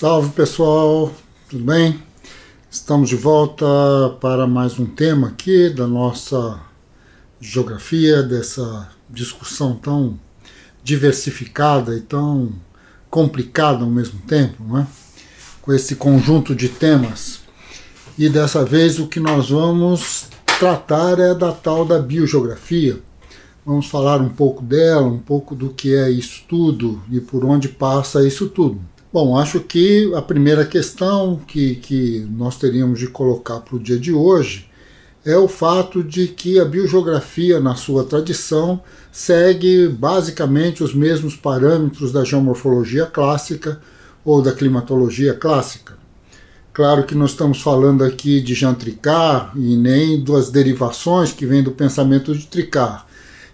Salve pessoal, tudo bem? Estamos de volta para mais um tema aqui da nossa geografia, dessa discussão tão diversificada e tão complicada ao mesmo tempo, né? com esse conjunto de temas. E dessa vez o que nós vamos tratar é da tal da biogeografia. Vamos falar um pouco dela, um pouco do que é isso tudo e por onde passa isso tudo. Bom, acho que a primeira questão que, que nós teríamos de colocar para o dia de hoje é o fato de que a biogeografia, na sua tradição, segue basicamente os mesmos parâmetros da geomorfologia clássica ou da climatologia clássica. Claro que não estamos falando aqui de Jean Tricard e nem das derivações que vêm do pensamento de Tricard.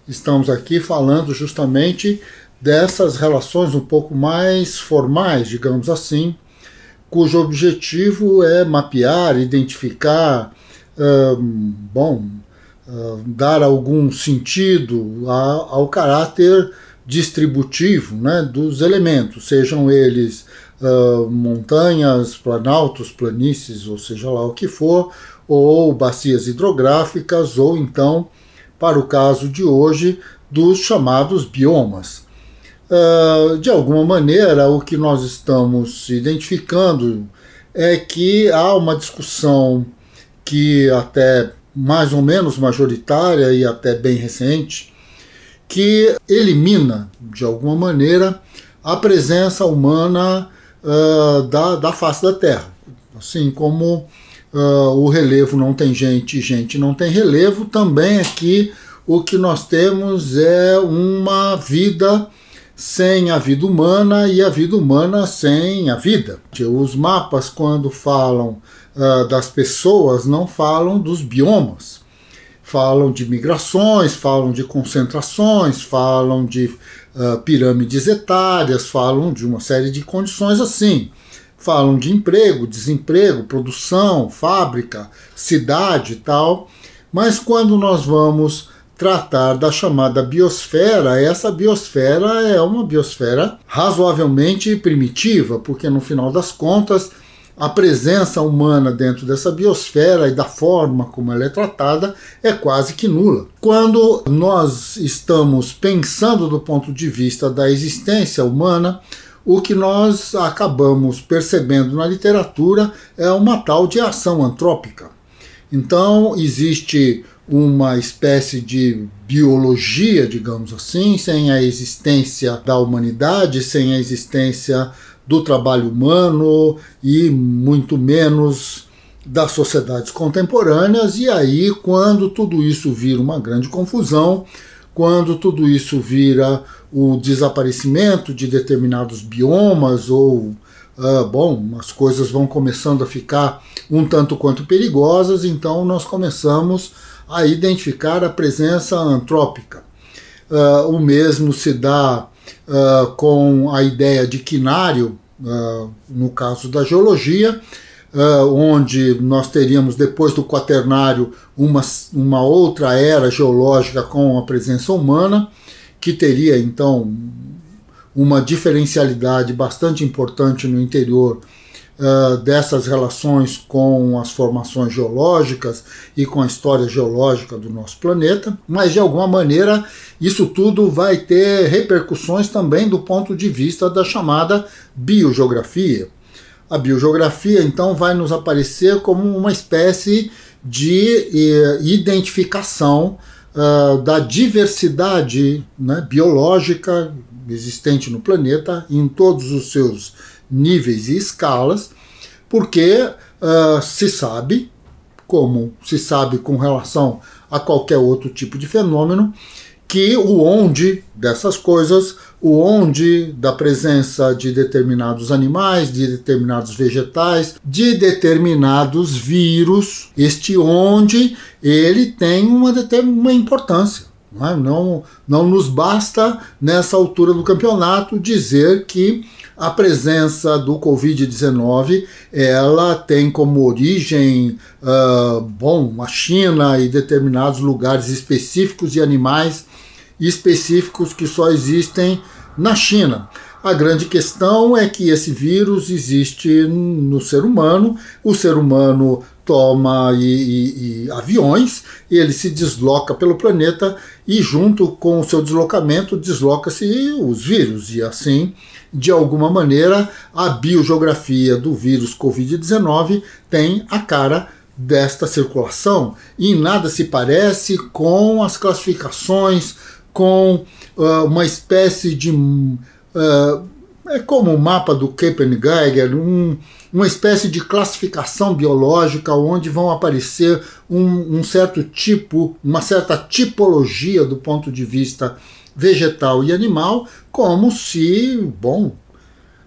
Estamos aqui falando justamente dessas relações um pouco mais formais, digamos assim, cujo objetivo é mapear, identificar, hum, bom, dar algum sentido ao caráter distributivo né, dos elementos, sejam eles uh, montanhas, planaltos, planícies, ou seja lá o que for, ou bacias hidrográficas, ou então, para o caso de hoje, dos chamados biomas. Uh, de alguma maneira, o que nós estamos identificando é que há uma discussão que até mais ou menos majoritária e até bem recente, que elimina, de alguma maneira, a presença humana uh, da, da face da Terra. Assim como uh, o relevo não tem gente e gente não tem relevo, também aqui o que nós temos é uma vida sem a vida humana e a vida humana sem a vida. Os mapas, quando falam uh, das pessoas, não falam dos biomas. Falam de migrações, falam de concentrações, falam de uh, pirâmides etárias, falam de uma série de condições assim. Falam de emprego, desemprego, produção, fábrica, cidade e tal. Mas quando nós vamos tratar da chamada biosfera, essa biosfera é uma biosfera razoavelmente primitiva, porque no final das contas a presença humana dentro dessa biosfera e da forma como ela é tratada é quase que nula. Quando nós estamos pensando do ponto de vista da existência humana, o que nós acabamos percebendo na literatura é uma tal de ação antrópica. Então, existe uma espécie de biologia, digamos assim, sem a existência da humanidade, sem a existência do trabalho humano e muito menos das sociedades contemporâneas. E aí, quando tudo isso vira uma grande confusão, quando tudo isso vira o desaparecimento de determinados biomas ou Uh, bom, as coisas vão começando a ficar um tanto quanto perigosas, então nós começamos a identificar a presença antrópica. Uh, o mesmo se dá uh, com a ideia de quinário, uh, no caso da geologia, onde nós teríamos, depois do quaternário, uma, uma outra era geológica com a presença humana, que teria então uma diferencialidade bastante importante no interior dessas relações com as formações geológicas e com a história geológica do nosso planeta, mas de alguma maneira isso tudo vai ter repercussões também do ponto de vista da chamada biogeografia. A biogeografia então vai nos aparecer como uma espécie de eh, identificação uh, da diversidade né, biológica existente no planeta em todos os seus níveis e escalas porque uh, se sabe, como se sabe com relação a qualquer outro tipo de fenômeno, que o onde dessas coisas, o onde da presença de determinados animais, de determinados vegetais, de determinados vírus, este onde ele tem uma, uma importância. Não, é? não, não nos basta, nessa altura do campeonato, dizer que a presença do Covid-19 ela tem como origem, uh, bom, a China e determinados lugares específicos e animais específicos que só existem na China. A grande questão é que esse vírus existe no ser humano, o ser humano toma e, e, e aviões, ele se desloca pelo planeta e, junto com o seu deslocamento, desloca-se os vírus. E assim, de alguma maneira, a biogeografia do vírus Covid-19 tem a cara desta circulação e nada se parece com as classificações, com uh, uma espécie de. Uh, é como o mapa do Kepengeiger, um uma espécie de classificação biológica onde vão aparecer um, um certo tipo, uma certa tipologia do ponto de vista vegetal e animal, como se, bom,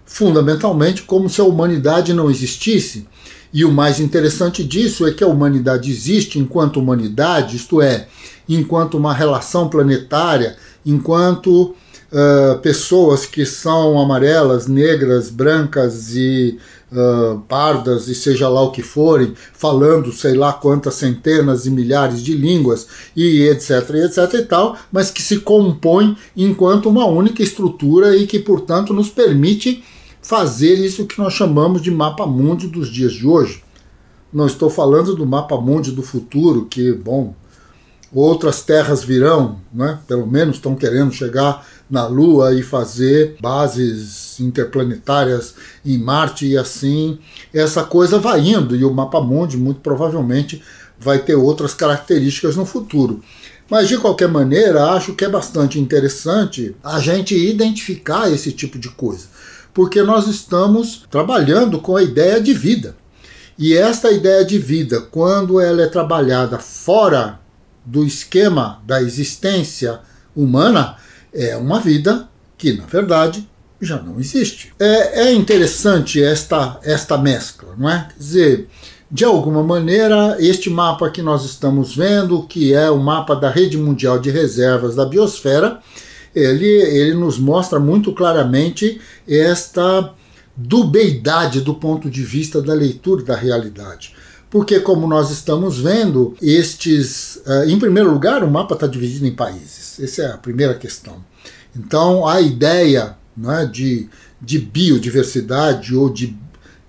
fundamentalmente como se a humanidade não existisse. E o mais interessante disso é que a humanidade existe enquanto humanidade, isto é, enquanto uma relação planetária, enquanto uh, pessoas que são amarelas, negras, brancas e uh, pardas e seja lá o que forem, falando sei lá quantas centenas e milhares de línguas e etc, etc e tal, mas que se compõem enquanto uma única estrutura e que, portanto, nos permite fazer isso que nós chamamos de mapa mundo dos dias de hoje. Não estou falando do mapa mundo do futuro, que, bom, outras terras virão, né? pelo menos estão querendo chegar na Lua e fazer bases interplanetárias em Marte e assim essa coisa vai indo e o mapa mundi muito provavelmente vai ter outras características no futuro. Mas de qualquer maneira, acho que é bastante interessante a gente identificar esse tipo de coisa, porque nós estamos trabalhando com a ideia de vida. E esta ideia de vida, quando ela é trabalhada fora do esquema da existência humana, é uma vida que, na verdade, já não existe. É, é interessante esta, esta mescla, não é? Quer dizer, de alguma maneira, este mapa que nós estamos vendo, que é o mapa da Rede Mundial de Reservas da Biosfera, ele, ele nos mostra muito claramente esta dubeidade do ponto de vista da leitura da realidade. Porque, como nós estamos vendo, estes. Eh, em primeiro lugar, o mapa está dividido em países. Essa é a primeira questão. Então, a ideia né, de, de biodiversidade ou de,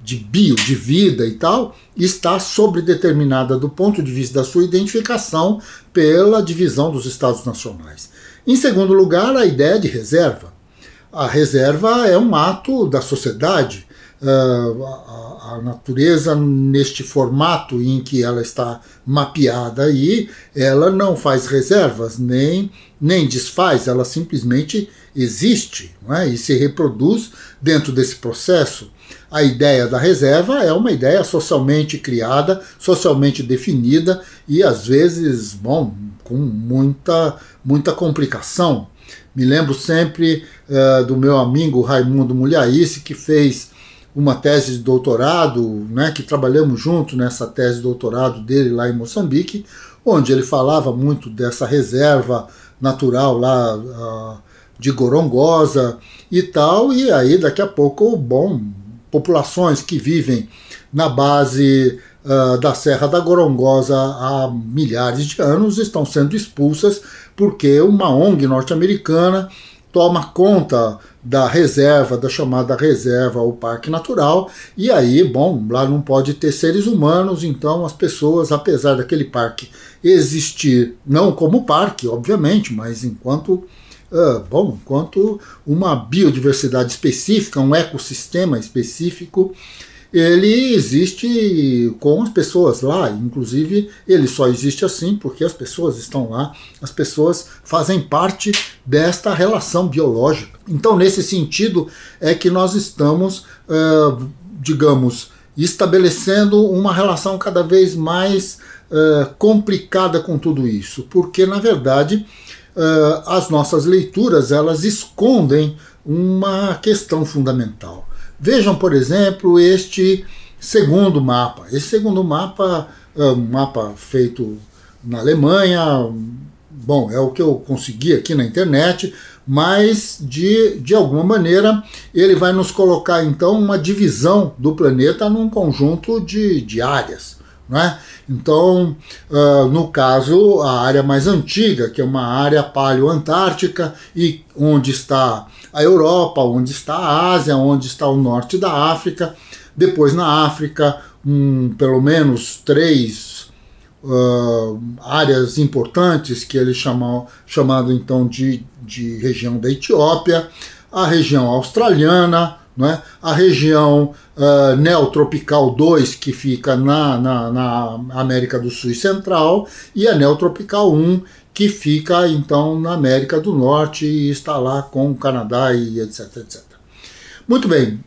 de bio, de vida e tal, está sobredeterminada do ponto de vista da sua identificação pela divisão dos estados nacionais. Em segundo lugar, a ideia de reserva. A reserva é um ato da sociedade, ah, a, a natureza neste formato em que ela está mapeada aí, ela não faz reservas nem, nem desfaz, ela simplesmente existe é? e se reproduz dentro desse processo. A ideia da reserva é uma ideia socialmente criada, socialmente definida e às vezes, bom, com muita, muita complicação. Me lembro sempre uh, do meu amigo Raimundo Mulhaice, que fez uma tese de doutorado, né, que trabalhamos junto nessa tese de doutorado dele lá em Moçambique, onde ele falava muito dessa reserva natural lá uh, de Gorongosa e tal, e aí daqui a pouco, bom, populações que vivem na base uh, da Serra da Gorongosa há milhares de anos estão sendo expulsas porque uma ONG norte-americana toma conta da reserva, da chamada reserva ou parque natural, e aí, bom, lá não pode ter seres humanos, então as pessoas, apesar daquele parque existir, não como parque, obviamente, mas enquanto Uh, bom, enquanto uma biodiversidade específica, um ecossistema específico, ele existe com as pessoas lá, inclusive ele só existe assim porque as pessoas estão lá, as pessoas fazem parte desta relação biológica. Então, nesse sentido, é que nós estamos, uh, digamos, estabelecendo uma relação cada vez mais uh, complicada com tudo isso, porque na verdade uh, as nossas leituras elas escondem uma questão fundamental Vejam, por exemplo, este segundo mapa. Esse segundo mapa é um mapa feito na Alemanha, bom, é o que eu consegui aqui na internet, mas de, de alguma maneira ele vai nos colocar então uma divisão do planeta num conjunto de, de áreas. É? Então, uh, no caso, a área mais antiga, que é uma área paleoantártica, e onde está a Europa, onde está a Ásia, onde está o norte da África, depois na África, um, pelo menos três uh, áreas importantes que ele chamou, chamado então de, de região da Etiópia, a região australiana, é? A região uh, neotropical 2, que fica na, na, na, América do Sul e Central, e a neotropical 1, que fica então na América do Norte e está lá com o Canadá e etc. etc. Muito bem.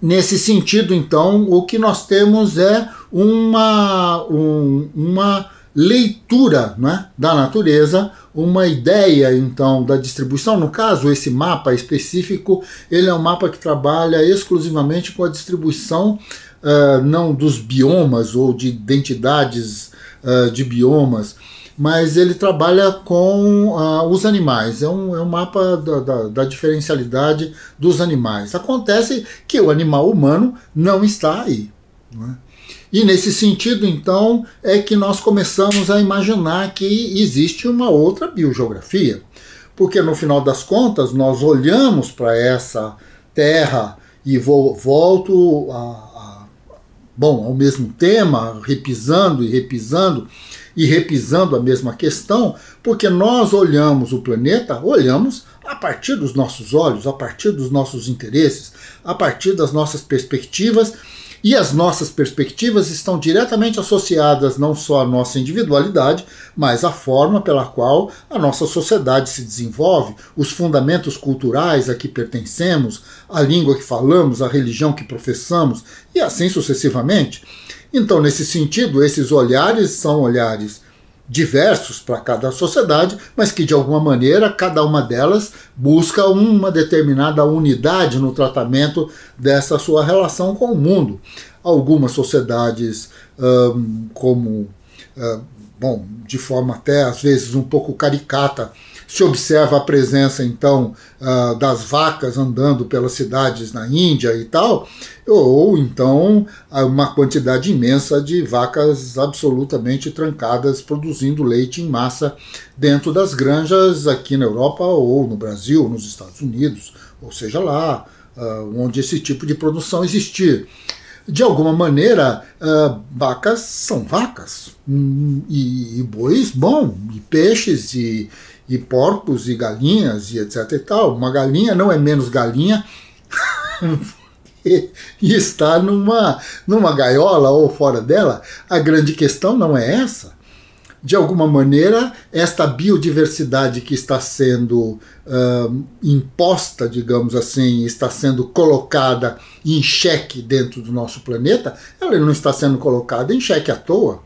Nesse sentido, então, o que nós temos é uma, um, uma leitura né, da natureza, uma ideia então da distribuição. No caso, esse mapa específico, ele é um mapa que trabalha exclusivamente com a distribuição uh, não dos biomas ou de identidades uh, de biomas, mas ele trabalha com uh, os animais. É um, é um mapa da, da, da, diferencialidade dos animais. Acontece que o animal humano não está aí. Não é? E nesse sentido, então, é que nós começamos a imaginar que existe uma outra biogeografia. Porque no final das contas, nós olhamos para essa terra e vou, volto a, a, bom, ao mesmo tema, repisando e repisando e repisando a mesma questão, porque nós olhamos o planeta, olhamos a partir dos nossos olhos, a partir dos nossos interesses, a partir das nossas perspectivas e as nossas perspectivas estão diretamente associadas não só à nossa individualidade, mas à forma pela qual a nossa sociedade se desenvolve, os fundamentos culturais a que pertencemos, a língua que falamos, a religião que professamos e assim sucessivamente. Então, nesse sentido, esses olhares são olhares diversos para cada sociedade, mas que de alguma maneira cada uma delas busca uma determinada unidade no tratamento dessa sua relação com o mundo. Algumas sociedades, hum, como, hum, bom, de forma até às vezes um pouco caricata, se observa a presença então ah, das vacas andando pelas cidades na Índia e tal, ou então uma quantidade imensa de vacas absolutamente trancadas produzindo leite em massa dentro das granjas aqui na Europa ou no Brasil, nos Estados Unidos, ou seja lá, ah, onde esse tipo de produção existir de alguma maneira, uh, vacas são vacas, hum, e, e bois, bom, e peixes, e, e porcos e galinhas e etc e tal. Uma galinha não é menos galinha e está numa, numa gaiola ou fora dela. A grande questão não é essa. De alguma maneira, esta biodiversidade que está sendo uh, imposta, digamos assim, está sendo colocada em xeque dentro do nosso planeta, ela não está sendo colocada em xeque à toa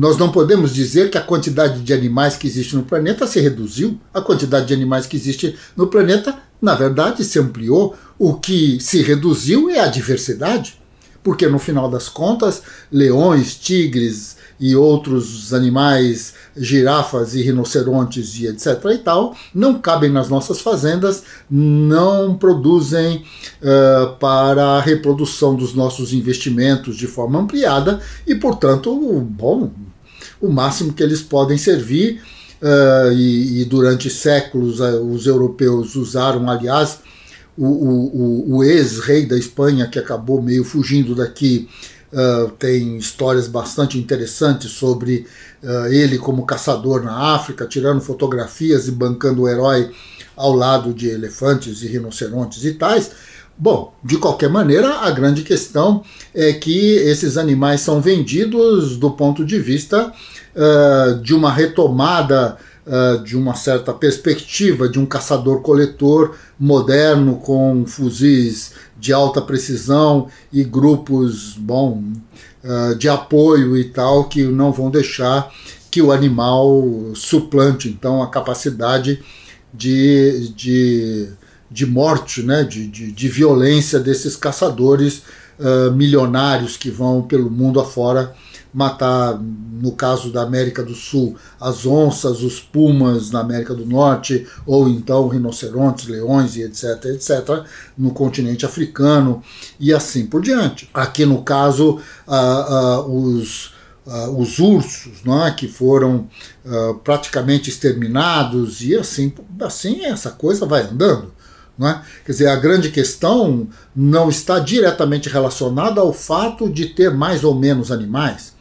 nós não podemos dizer que a quantidade de animais que existe no planeta se reduziu, a quantidade de animais que existe no planeta, na verdade, se ampliou. O que se reduziu é a diversidade, porque no final das contas, leões, tigres, e outros animais, girafas e rinocerontes e etc. e tal, não cabem nas nossas fazendas, não produzem uh, para a reprodução dos nossos investimentos de forma ampliada e, portanto, bom, o máximo que eles podem servir. Uh, e, e, durante séculos uh, os europeus usaram, aliás, o, o, o ex-rei da Espanha, que acabou meio fugindo daqui Uh, tem histórias bastante interessantes sobre uh, ele como caçador na África, tirando fotografias e bancando o herói ao lado de elefantes e rinocerontes e tais. Bom, de qualquer maneira, a grande questão é que esses animais são vendidos do ponto de vista uh, de uma retomada uh, de uma certa perspectiva de um caçador-coletor moderno com fuzis de alta precisão e grupos bom uh, de apoio e tal que não vão deixar que o animal suplante então a capacidade de, de, de morte, né, de, de, de violência desses caçadores uh, milionários que vão pelo mundo afora matar, no caso da América do Sul, as onças, os pumas na América do Norte, ou então rinocerontes, leões e etc, etc, no continente africano e assim por diante. Aqui no caso, ah, ah, os Uh, os ursos, né, que foram uh, praticamente exterminados e assim, assim essa coisa vai andando. é Quer dizer, a grande questão não está diretamente relacionada ao fato de ter mais ou menos animais.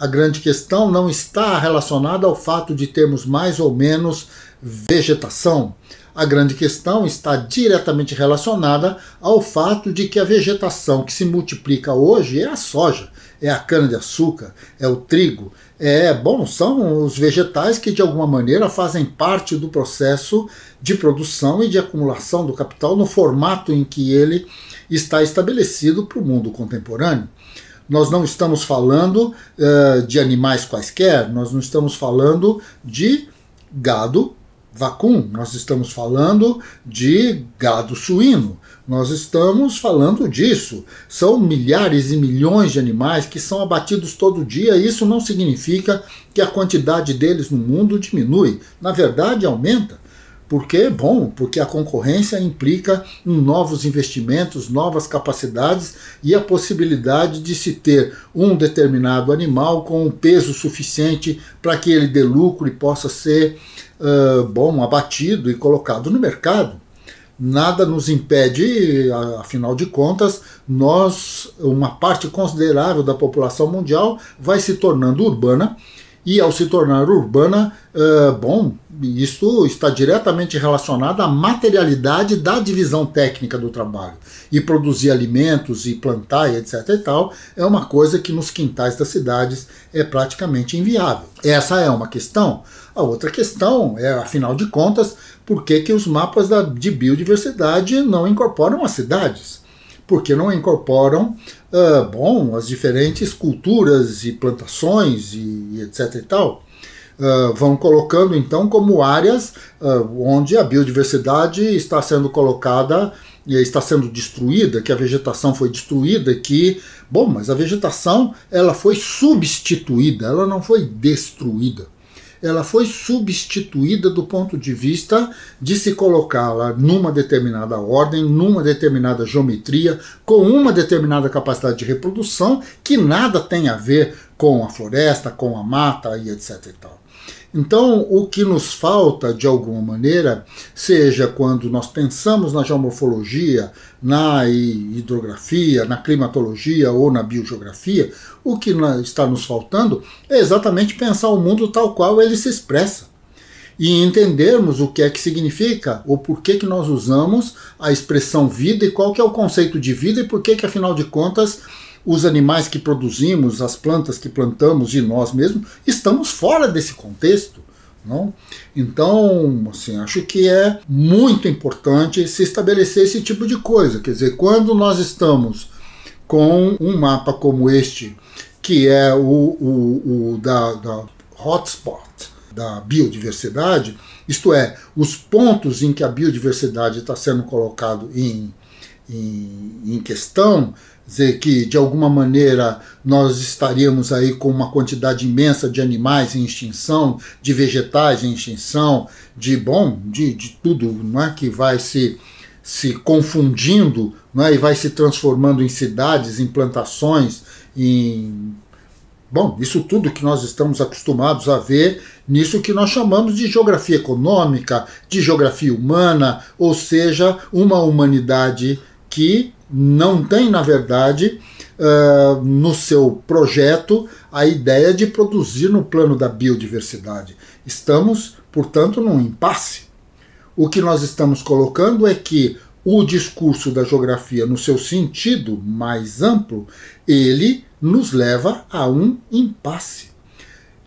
A grande questão não está relacionada ao fato de termos mais ou menos vegetação. A grande questão está diretamente relacionada ao fato de que a vegetação que se multiplica hoje é a soja, é a cana-de-açúcar, é o trigo, é, bom, são os vegetais que de alguma maneira fazem parte do processo de produção e de acumulação do capital no formato em que ele está estabelecido para o mundo contemporâneo. Nós não estamos falando uh, de animais quaisquer, nós não estamos falando de gado vacum, nós estamos falando de gado suíno, nós estamos falando disso. São milhares e milhões de animais que são abatidos todo dia, e isso não significa que a quantidade deles no mundo diminui. Na verdade, aumenta. Por Bom, porque a concorrência implica em novos investimentos, novas capacidades e a possibilidade de se ter um determinado animal com um peso suficiente para que ele dê lucro e possa ser uh, bom, abatido e colocado no mercado. Nada nos impede, afinal de contas, nós, uma parte considerável da população mundial vai se tornando urbana e ao se tornar urbana, uh, bom, isso está diretamente relacionado à materialidade da divisão técnica do trabalho. E produzir alimentos e plantar e etc e tal é uma coisa que nos quintais das cidades é praticamente inviável. Essa é uma questão. A outra questão é, afinal de contas, por que, que os mapas da, de biodiversidade não incorporam as cidades? Porque não incorporam uh, bom, as diferentes culturas e plantações e, etc e tal, uh, vão colocando então como áreas uh, onde a biodiversidade está sendo colocada está sendo destruída, que a vegetação foi destruída, que bom, mas a vegetação ela foi substituída, ela não foi destruída ela foi substituída do ponto de vista de se colocá-la numa determinada ordem, numa determinada geometria, com uma determinada capacidade de reprodução que nada tem a ver com a floresta, com a mata e etc. E tal. Então, o que nos falta, de alguma maneira, seja quando nós pensamos na geomorfologia, na hidrografia, na climatologia ou na biogeografia, o que está nos faltando é exatamente pensar o mundo tal qual ele se expressa e entendermos o que é que significa, ou por que que nós usamos a expressão vida e qual que é o conceito de vida e por que que afinal de contas os animais que produzimos, as plantas que plantamos de nós mesmos, estamos fora desse contexto. Não? Então, assim, acho que é muito importante se estabelecer esse tipo de coisa. Quer dizer, quando nós estamos com um mapa como este, que é o, o, o da, da hotspot, da biodiversidade, isto é, os pontos em que a biodiversidade está sendo colocado em em, em questão, dizer que de alguma maneira nós estaríamos aí com uma quantidade imensa de animais em extinção, de vegetais em extinção, de bom, de, de tudo, não é que vai se se confundindo, não é, e vai se transformando em cidades, em plantações, em bom, isso tudo que nós estamos acostumados a ver nisso que nós chamamos de geografia econômica, de geografia humana, ou seja, uma humanidade que não tem, na verdade, uh, no seu projeto a ideia de produzir no plano da biodiversidade. Estamos, portanto, num impasse. O que nós estamos colocando é que o discurso da geografia, no seu sentido mais amplo, ele nos leva a um impasse.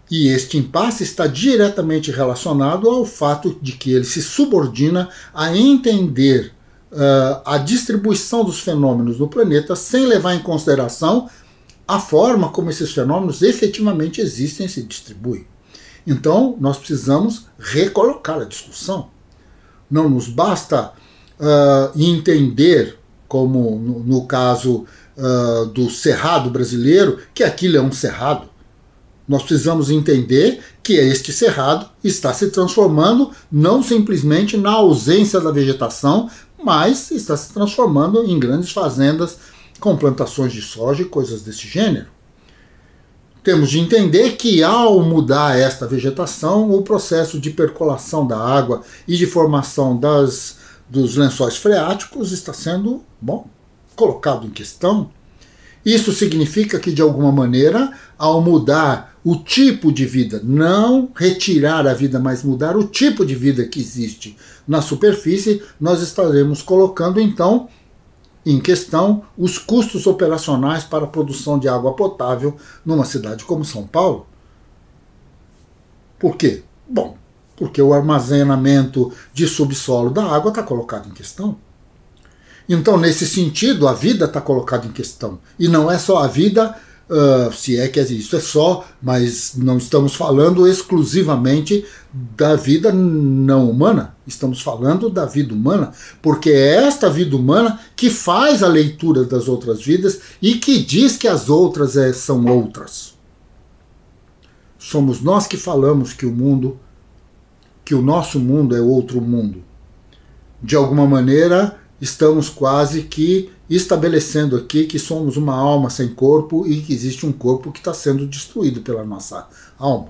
E este impasse está diretamente relacionado ao fato de que ele se subordina a entender uh, a distribuição dos fenômenos no planeta sem levar em consideração a forma como esses fenômenos efetivamente existem e se distribuem. Então, nós precisamos recolocar a discussão. Não nos basta uh, entender, como no, no caso uh, do cerrado brasileiro, que aquilo é um cerrado. Nós precisamos entender que este cerrado está se transformando não simplesmente na ausência da vegetação, mas está se transformando em grandes fazendas com plantações de soja e coisas desse gênero. Temos de entender que, ao mudar esta vegetação, o processo de percolação da água e de formação das, dos lençóis freáticos está sendo bom, colocado em questão. Isso significa que, de alguma maneira, ao mudar o tipo de vida, não retirar a vida, mas mudar o tipo de vida que existe na superfície, nós estaremos colocando então em questão os custos operacionais para a produção de água potável numa cidade como São Paulo. Por quê? Bom, porque o armazenamento de subsolo da água está colocado em questão. Então, nesse sentido, a vida está colocada em questão. E não é só a vida uh, se é que isso é só, mas não estamos falando exclusivamente da vida não humana, estamos falando da vida humana, porque é esta vida humana que faz a leitura das outras vidas e que diz que as outras é, são outras. Somos nós que falamos que o mundo, que o nosso mundo é outro mundo. De alguma maneira, estamos quase que estabelecendo aqui que somos uma alma sem corpo e que existe um corpo que está sendo destruído pela nossa alma.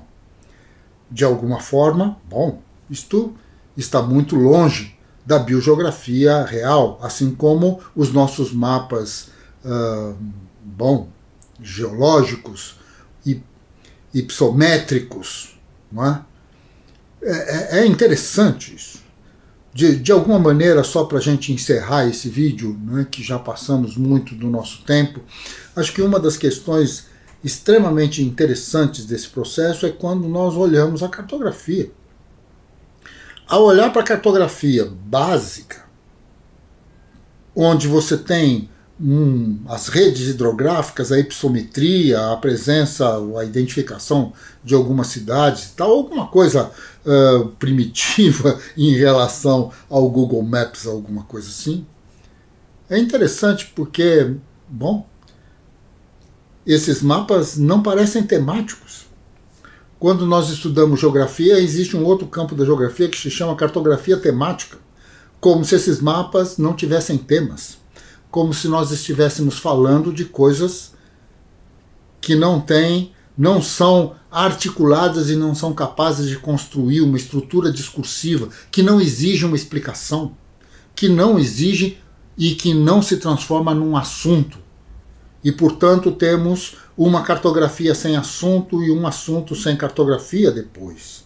De alguma forma, bom, isto está muito longe da biogeografia real, assim como os nossos mapas, ah, bom, geológicos e ipsométricos, não é? É, é, é interessante isso de, de alguma maneira, só para a gente encerrar esse vídeo, né, que já passamos muito do nosso tempo, acho que uma das questões extremamente interessantes desse processo é quando nós olhamos a cartografia. Ao olhar para a cartografia básica, onde você tem as redes hidrográficas, a ipsometria, a presença, a identificação de algumas cidades, tal, alguma coisa uh, primitiva em relação ao Google Maps, alguma coisa assim. É interessante porque, bom, esses mapas não parecem temáticos. Quando nós estudamos geografia, existe um outro campo da geografia que se chama cartografia temática, como se esses mapas não tivessem temas como se nós estivéssemos falando de coisas que não têm, não são articuladas e não são capazes de construir uma estrutura discursiva que não exige uma explicação, que não exige e que não se transforma num assunto. E, portanto, temos uma cartografia sem assunto e um assunto sem cartografia depois.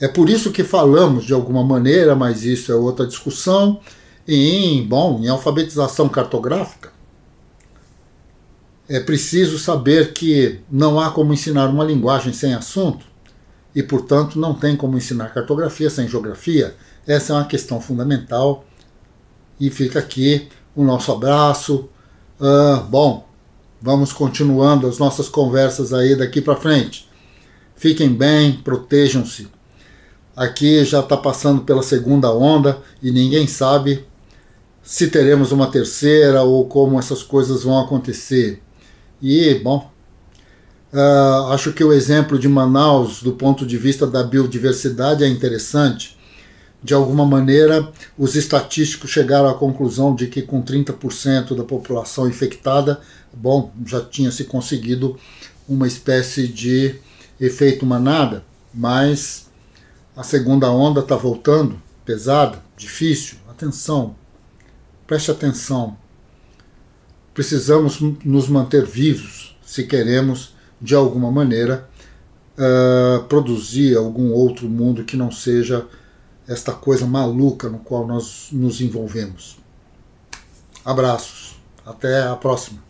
É por isso que falamos de alguma maneira, mas isso é outra discussão, em, bom, em alfabetização cartográfica, é preciso saber que não há como ensinar uma linguagem sem assunto e, portanto, não tem como ensinar cartografia sem geografia. Essa é uma questão fundamental e fica aqui o nosso abraço. Ah, bom, vamos continuando as nossas conversas aí daqui para frente. Fiquem bem, protejam-se. Aqui já está passando pela segunda onda e ninguém sabe se teremos uma terceira ou como essas coisas vão acontecer. E, bom, uh, acho que o exemplo de Manaus, do ponto de vista da biodiversidade, é interessante. De alguma maneira, os estatísticos chegaram à conclusão de que, com 30% da população infectada, bom, já tinha se conseguido uma espécie de efeito manada, mas a segunda onda está voltando, pesada, difícil. Atenção, Preste atenção. Precisamos nos manter vivos se queremos, de alguma maneira, uh, produzir algum outro mundo que não seja esta coisa maluca no qual nós nos envolvemos. Abraços. Até a próxima.